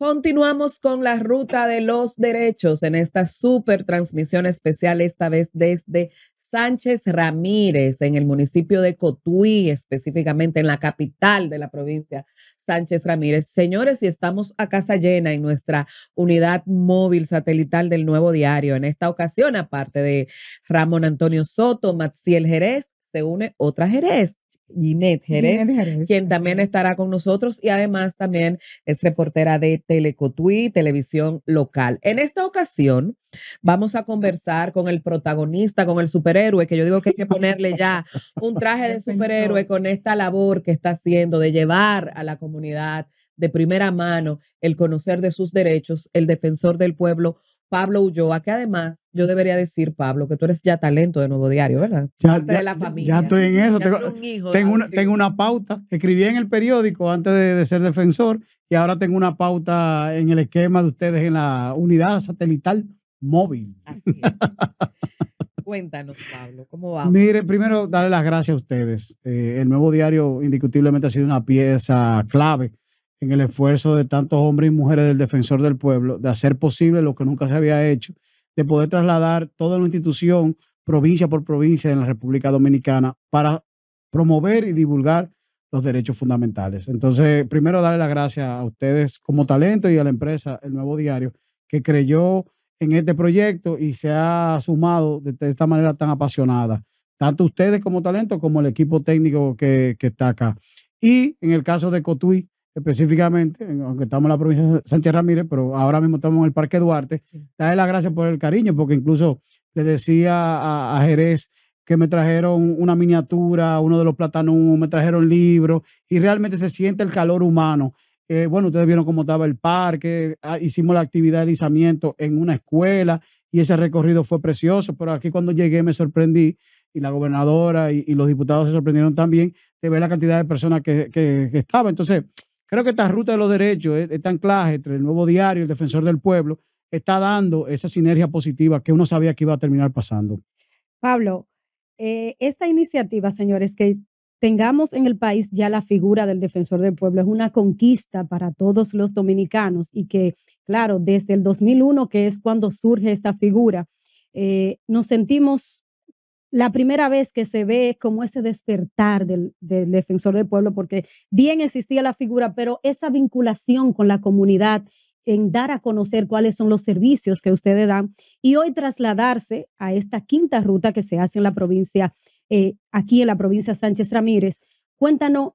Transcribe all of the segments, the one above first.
Continuamos con la ruta de los derechos en esta super transmisión especial, esta vez desde Sánchez Ramírez, en el municipio de Cotuí, específicamente en la capital de la provincia, Sánchez Ramírez. Señores, y estamos a casa llena en nuestra unidad móvil satelital del Nuevo Diario. En esta ocasión, aparte de Ramón Antonio Soto, Maxiel Jerez, se une otra Jerez, Ginette Jerez, quien también estará con nosotros y además también es reportera de Telecotuí, televisión local. En esta ocasión vamos a conversar con el protagonista, con el superhéroe, que yo digo que hay que ponerle ya un traje de superhéroe con esta labor que está haciendo de llevar a la comunidad de primera mano el conocer de sus derechos, el defensor del pueblo Pablo Ulloa, que además yo debería decir, Pablo, que tú eres ya talento de Nuevo Diario, ¿verdad? Ya, de la familia. Ya estoy en eso. Tengo, tengo, una, pauta. Escribí en el periódico antes de, ser defensor y ahora tengo una pauta en el esquema de ustedes en la unidad satelital móvil. Así Cuéntanos, Pablo, ¿cómo vamos? Mire, primero darle las gracias a ustedes. Eh, el Nuevo Diario indiscutiblemente ha sido una pieza clave en el esfuerzo de tantos hombres y mujeres del defensor del pueblo, de hacer posible lo que nunca se había hecho, de poder trasladar toda la institución, provincia por provincia en la República Dominicana, para promover y divulgar los derechos fundamentales. Entonces, primero darle las gracias a ustedes como talento y a la empresa, el nuevo diario, que creyó en este proyecto y se ha sumado de esta manera tan apasionada, tanto ustedes como talento como el equipo técnico que, está acá. Y en el caso de Cotuí, específicamente, aunque estamos en la provincia de Sánchez Ramírez, pero ahora mismo estamos en el Parque Duarte, da darle las gracias por el cariño, porque incluso le decía a, Jerez que me trajeron una miniatura, uno de los platanos, me trajeron libros, y realmente se siente el calor humano. Eh, bueno, ustedes vieron cómo estaba el parque, ah, hicimos la actividad de alisamiento en una escuela y ese recorrido fue precioso, pero aquí cuando llegué me sorprendí y la gobernadora y, los diputados se sorprendieron también de ver la cantidad de personas que, que, que estaba. Entonces, Creo que esta ruta de los derechos, eh, este anclaje entre el nuevo diario y el defensor del pueblo, está dando esa sinergia positiva que uno sabía que iba a terminar pasando. Pablo, eh, esta iniciativa, señores, que tengamos en el país ya la figura del defensor del pueblo es una conquista para todos los dominicanos y que, claro, desde el 2001, que es cuando surge esta figura, eh, nos sentimos la primera vez que se ve como ese despertar del, defensor del pueblo, porque bien existía la figura, pero esa vinculación con la comunidad en dar a conocer cuáles son los servicios que ustedes dan y hoy trasladarse a esta quinta ruta que se hace en la provincia, eh, aquí en la provincia Sánchez Ramírez. Cuéntanos,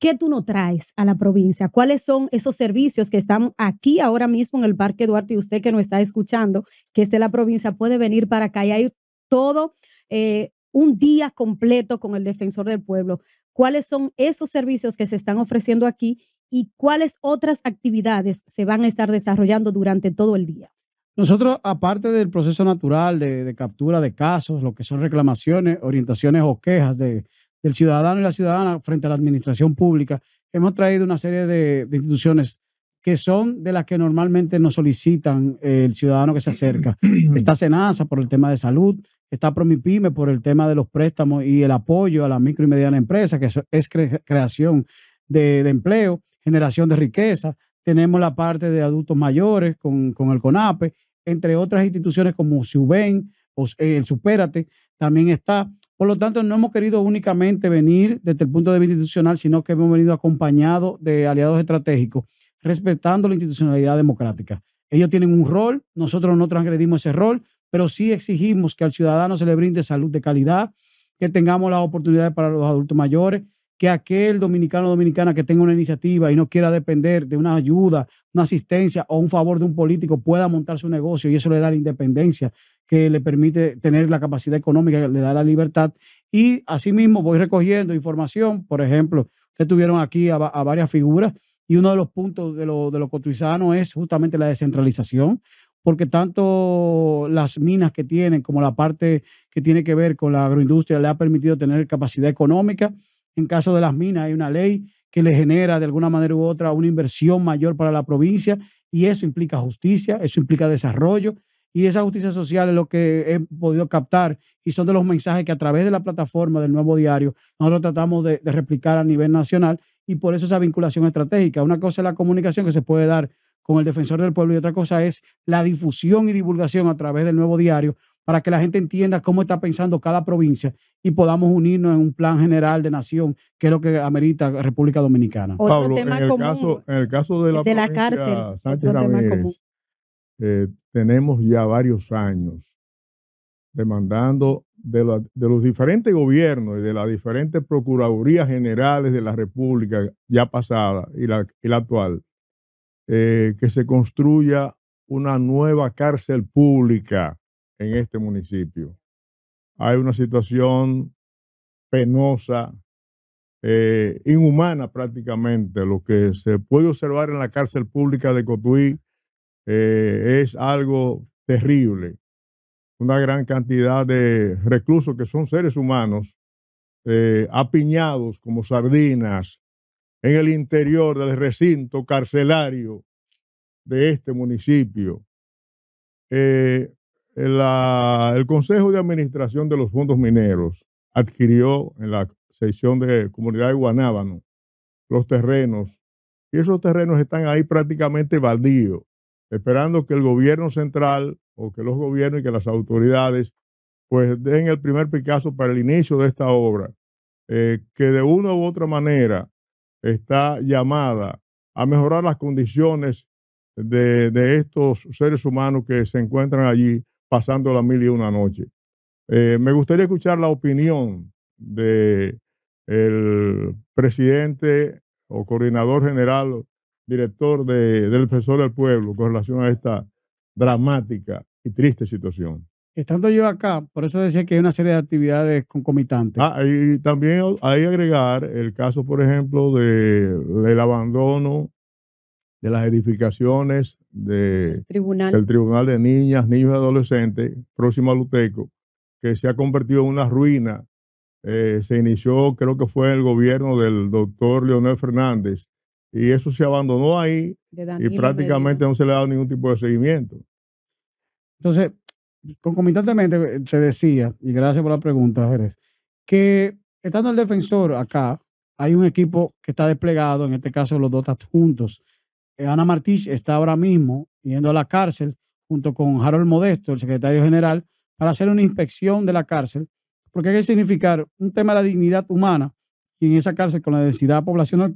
¿qué tú no traes a la provincia? ¿Cuáles son esos servicios que están aquí ahora mismo en el Parque Duarte y usted que nos está escuchando, que es la provincia, puede venir para acá y hay todo eh, un día completo con el defensor del pueblo. ¿Cuáles son esos servicios que se están ofreciendo aquí y cuáles otras actividades se van a estar desarrollando durante todo el día? Nosotros, aparte del proceso natural de, captura de casos, lo que son reclamaciones, orientaciones o quejas de, del ciudadano y la ciudadana frente a la administración pública, hemos traído una serie de, instituciones que son de las que normalmente nos solicitan eh, el ciudadano que se acerca. Está Senasa por el tema de salud, está Promipyme por el tema de los préstamos y el apoyo a la micro y mediana empresa, que es creación de, empleo, generación de riqueza. Tenemos la parte de adultos mayores con, el CONAPE, entre otras instituciones como SUBEN, o, pues, eh, el Supérate, también está. Por lo tanto, no hemos querido únicamente venir desde el punto de vista institucional, sino que hemos venido acompañado de aliados estratégicos, respetando la institucionalidad democrática. Ellos tienen un rol, nosotros no transgredimos ese rol, pero sí exigimos que al ciudadano se le brinde salud de calidad, que tengamos las oportunidades para los adultos mayores, que aquel dominicano o dominicana que tenga una iniciativa y no quiera depender de una ayuda, una asistencia o un favor de un político pueda montar su negocio y eso le da la independencia que le permite tener la capacidad económica, le da la libertad. Y asimismo voy recogiendo información, por ejemplo, ustedes tuvieron aquí a, varias figuras y uno de los puntos de de lo cotuizano es justamente la descentralización porque tanto las minas que tienen como la parte que tiene que ver con la agroindustria le ha permitido tener capacidad económica. En caso de las minas hay una ley que le genera de alguna manera u otra una inversión mayor para la provincia y eso implica justicia, eso implica desarrollo y esa justicia social es lo que he podido captar y son de los mensajes que a través de la plataforma del nuevo diario nosotros tratamos de, replicar a nivel nacional y por eso esa vinculación estratégica. Una cosa es la comunicación que se puede dar con el defensor del pueblo y otra cosa es la difusión y divulgación a través del nuevo diario para que la gente entienda cómo está pensando cada provincia y podamos unirnos en un plan general de nación, que es lo que amerita República Dominicana. Pablo, en, el caso, de la, de cárcel, eh, tenemos ya varios años demandando de, los diferentes gobiernos y de las diferentes procuradurías generales de la República ya pasada y y la actual, eh, que se construya una nueva cárcel pública en este municipio. Hay una situación penosa, eh, inhumana prácticamente. Lo que se puede observar en la cárcel pública de Cotuí eh, es algo terrible. Una gran cantidad de reclusos que son seres humanos, apiñados como sardinas, en el interior del recinto carcelario de este municipio. Eh, el Consejo de Administración de los Fondos Mineros adquirió en la sección de Comunidad de Guanábano los terrenos y esos terrenos están ahí prácticamente baldíos, esperando que el gobierno central o que los gobiernos y que las autoridades pues den el primer picazo para el inicio de esta obra, eh, que de una u otra manera está llamada a mejorar las condiciones de, estos seres humanos que se encuentran allí pasando la mil y una noche. Eh, me gustaría escuchar la opinión del presidente o coordinador general, director de, del Defensor del Pueblo, con relación a esta dramática y triste situación estando yo acá, por eso decía que hay una serie de actividades concomitantes. Ah, y también hay agregar el caso, por ejemplo, de, del abandono de las edificaciones del Tribunal de Niñas, Niños y Adolescentes, próximo a Luteco, que se ha convertido en una ruina. Eh, se inició, creo que fue en el gobierno del doctor Leonel Fernández, y eso se abandonó ahí y prácticamente no se le ha dado ningún tipo de seguimiento. Entonces, concomitantemente eh, te decía, y gracias por la pregunta, Jerez, que estando el defensor acá, hay un equipo que está desplegado, en este caso los dos adjuntos. Eh, Ana Martich está ahora mismo yendo a la cárcel junto con Harold Modesto, el secretario general, para hacer una inspección de la cárcel, porque hay que significar un tema de la dignidad humana y en esa cárcel con la densidad poblacional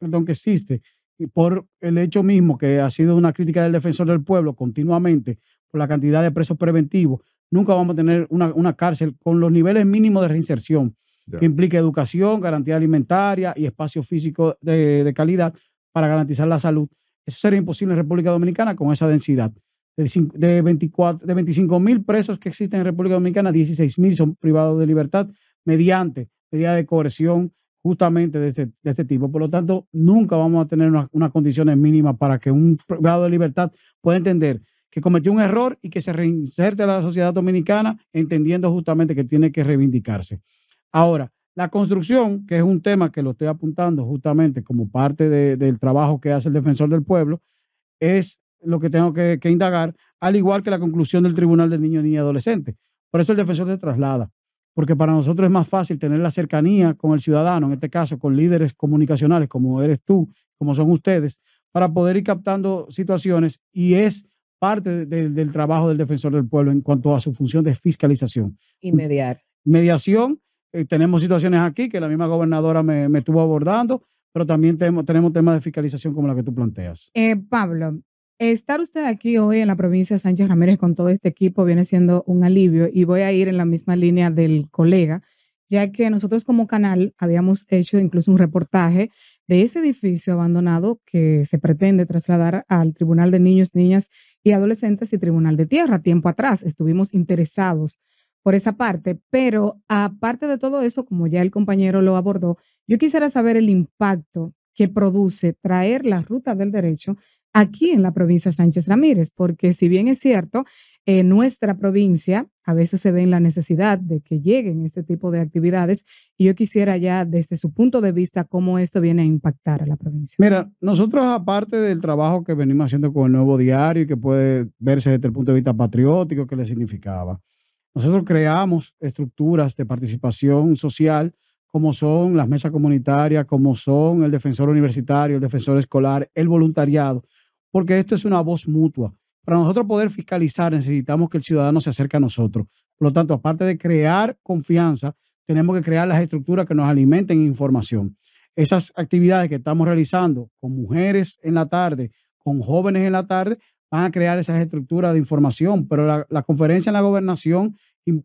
que existe, y por el hecho mismo que ha sido una crítica del defensor del pueblo continuamente la cantidad de presos preventivos, nunca vamos a tener una, cárcel con los niveles mínimos de reinserción, que implica educación, garantía alimentaria y espacio físico de, calidad para garantizar la salud. Eso sería imposible en República Dominicana con esa densidad. De, 24, de 25 mil presos que existen en República Dominicana, 16 mil son privados de libertad mediante medidas de coerción justamente este, de este, tipo. Por lo tanto, nunca vamos a tener unas, unas condiciones mínimas para que un grado de libertad pueda entender que cometió un error y que se reinserte a la sociedad dominicana, entendiendo justamente que tiene que reivindicarse. Ahora, la construcción, que es un tema que lo estoy apuntando justamente como parte de, del trabajo que hace el defensor del pueblo, es lo que tengo que, que indagar, al igual que la conclusión del Tribunal del Niño, Niña y Adolescente. Por eso el defensor se traslada, porque para nosotros es más fácil tener la cercanía con el ciudadano, en este caso con líderes comunicacionales como eres tú, como son ustedes, para poder ir captando situaciones y es parte del trabajo del defensor del pueblo en cuanto a su función de fiscalización. Y mediar. Mediación. Eh, tenemos situaciones aquí que la misma gobernadora me, estuvo abordando, pero también tenemos, tenemos temas de fiscalización como la que tú planteas. Eh, Pablo, estar usted aquí hoy en la provincia de Sánchez Ramírez con todo este equipo viene siendo un alivio y voy a ir en la misma línea del colega, ya que nosotros como canal habíamos hecho incluso un reportaje de ese edificio abandonado que se pretende trasladar al Tribunal de Niños, Niñas y Adolescentes y Tribunal de Tierra. Tiempo atrás estuvimos interesados por esa parte, pero aparte de todo eso, como ya el compañero lo abordó, yo quisiera saber el impacto que produce traer la ruta del derecho aquí en la provincia Sánchez Ramírez, porque si bien es cierto, en nuestra provincia a veces se ve la necesidad de que lleguen este tipo de actividades y yo quisiera ya desde su punto de vista cómo esto viene a impactar a la provincia. Mira, nosotros aparte del trabajo que venimos haciendo con el nuevo diario que puede verse desde el punto de vista patriótico que le significaba, nosotros creamos estructuras de participación social como son las mesas comunitarias, como son el defensor universitario, el defensor escolar, el voluntariado, porque esto es una voz mutua para nosotros poder fiscalizar necesitamos que el ciudadano se acerque a nosotros. Por lo tanto, aparte de crear confianza, tenemos que crear las estructuras que nos alimenten información. Esas actividades que estamos realizando con mujeres en la tarde, con jóvenes en la tarde, van a crear esas estructuras de información, pero la, conferencia en la gobernación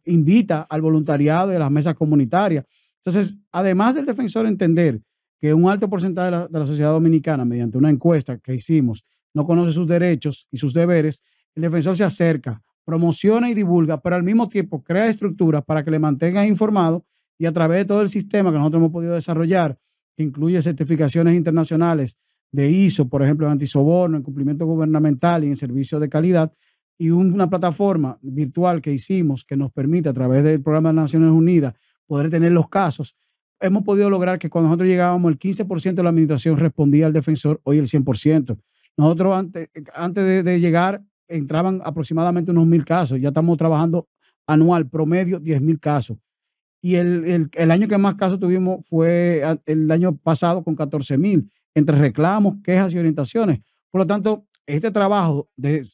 invita al voluntariado y a las mesas comunitarias. Entonces, además del defensor entender que un alto porcentaje de la sociedad dominicana, mediante una encuesta que hicimos, no conoce sus derechos y sus deberes, el defensor se acerca, promociona y divulga, pero al mismo tiempo crea estructuras para que le mantenga informado y a través de todo el sistema que nosotros hemos podido desarrollar, que incluye certificaciones internacionales de ISO, por ejemplo, en antisoborno, en cumplimiento gubernamental y en servicios de calidad, y una plataforma virtual que hicimos que nos permite a través del programa de Naciones Unidas poder tener los casos, hemos podido lograr que cuando nosotros llegábamos el 15% de la administración respondía al defensor, hoy el 100%. Nosotros eh, antes, de, llegar entraban aproximadamente unos mil casos. Ya estamos trabajando anual, promedio 10 mil casos. Y el, año que más casos tuvimos fue el año pasado con 14 mil, entre reclamos, quejas y orientaciones. Por lo tanto, este trabajo de,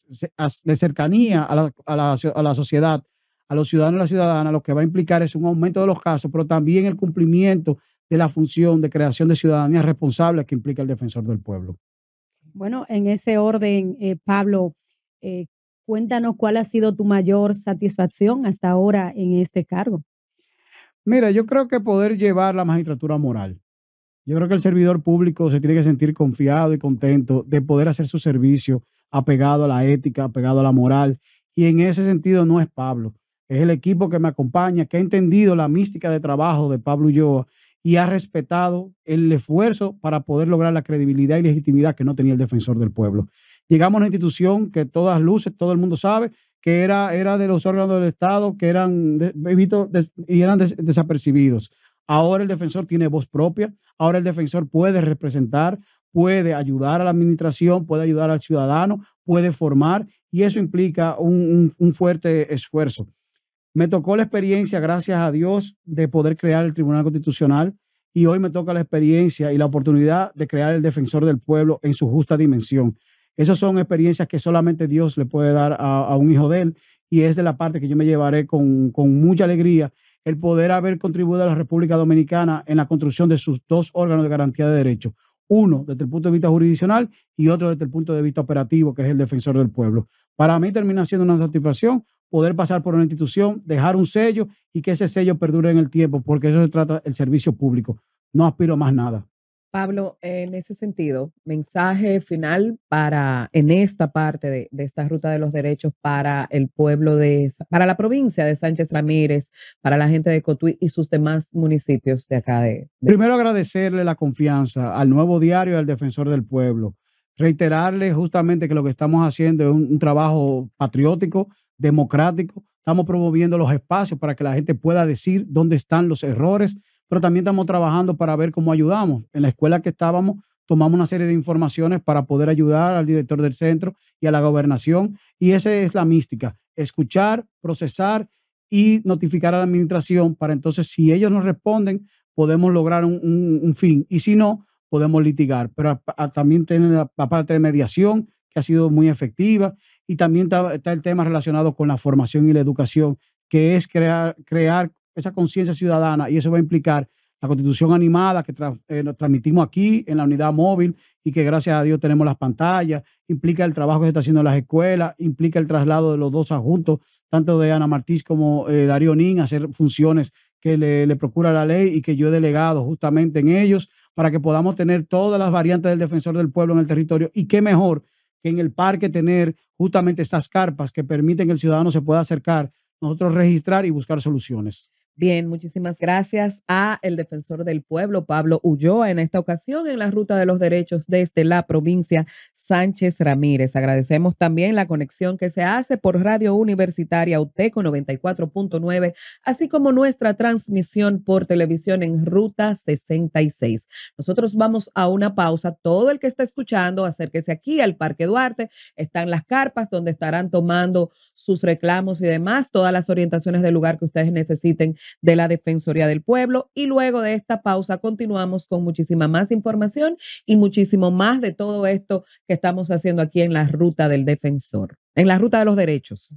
de cercanía a la, a la sociedad, a los ciudadanos y las ciudadanas, lo que va a implicar es un aumento de los casos, pero también el cumplimiento de la función de creación de ciudadanía responsable que implica el defensor del pueblo. Bueno, en ese orden, eh, Pablo, eh, cuéntanos cuál ha sido tu mayor satisfacción hasta ahora en este cargo. Mira, yo creo que poder llevar la magistratura moral. Yo creo que el servidor público se tiene que sentir confiado y contento de poder hacer su servicio apegado a la ética, apegado a la moral. Y en ese sentido no es Pablo, es el equipo que me acompaña, que ha entendido la mística de trabajo de Pablo Ulloa y ha respetado el esfuerzo para poder lograr la credibilidad y legitimidad que no tenía el defensor del pueblo. Llegamos a una institución que todas luces, todo el mundo sabe, que era, era de los órganos del Estado, que eran, y eran desapercibidos. Ahora el defensor tiene voz propia, ahora el defensor puede representar, puede ayudar a la administración, puede ayudar al ciudadano, puede formar y eso implica un, un fuerte esfuerzo. Me tocó la experiencia, gracias a Dios, de poder crear el Tribunal Constitucional y hoy me toca la experiencia y la oportunidad de crear el Defensor del Pueblo en su justa dimensión. Esas son experiencias que solamente Dios le puede dar a, un hijo de él y es de la parte que yo me llevaré con, con mucha alegría el poder haber contribuido a la República Dominicana en la construcción de sus dos órganos de garantía de derechos. Uno desde el punto de vista jurisdiccional y otro desde el punto de vista operativo, que es el defensor del pueblo. Para mí termina siendo una satisfacción, poder pasar por una institución, dejar un sello y que ese sello perdure en el tiempo, porque eso se trata el servicio público. No aspiro más nada. Pablo, en ese sentido, mensaje final para, en esta parte de, de, esta ruta de los derechos para el pueblo de, para la provincia de Sánchez Ramírez, para la gente de Cotuí y sus demás municipios de acá. Primero agradecerle la confianza al nuevo diario del defensor del pueblo. Reiterarle justamente que lo que estamos haciendo es un trabajo patriótico, democrático, estamos promoviendo los espacios para que la gente pueda decir dónde están los errores, pero también estamos trabajando para ver cómo ayudamos. En la escuela que estábamos, tomamos una serie de informaciones para poder ayudar al director del centro y a la gobernación. Y esa es la mística, escuchar, procesar y notificar a la administración para entonces, si ellos nos responden, podemos lograr un, fin. Y si no, podemos litigar. Pero también tienen la parte de mediación, que ha sido muy efectiva. Y también está, el tema relacionado con la formación y la educación, que es crear, crear esa conciencia ciudadana y eso va a implicar la constitución animada que eh, transmitimos aquí en la unidad móvil y que gracias a Dios tenemos las pantallas, implica el trabajo que se está haciendo en las escuelas, implica el traslado de los dos adjuntos, tanto de Ana Martí como eh, Darío Nin, hacer funciones que le, le, procura la ley y que yo he delegado justamente en ellos para que podamos tener todas las variantes del defensor del pueblo en el territorio y qué mejor que en el parque tener justamente estas carpas que permiten que el ciudadano se pueda acercar, nosotros registrar y buscar soluciones. Bien, muchísimas gracias a el defensor del pueblo, Pablo Ulloa, en esta ocasión en la Ruta de los Derechos desde la provincia Sánchez Ramírez. Agradecemos también la conexión que se hace por Radio Universitaria UTECO 94.9, así como nuestra transmisión por televisión en Ruta 66. Nosotros vamos a una pausa. Todo el que está escuchando, acérquese aquí al Parque Duarte. Están las carpas donde estarán tomando sus reclamos y demás, todas las orientaciones del lugar que ustedes necesiten de la Defensoría del Pueblo. Y luego de esta pausa continuamos con muchísima más información y muchísimo más de todo esto que estamos haciendo aquí en la ruta del defensor, en la ruta de los derechos.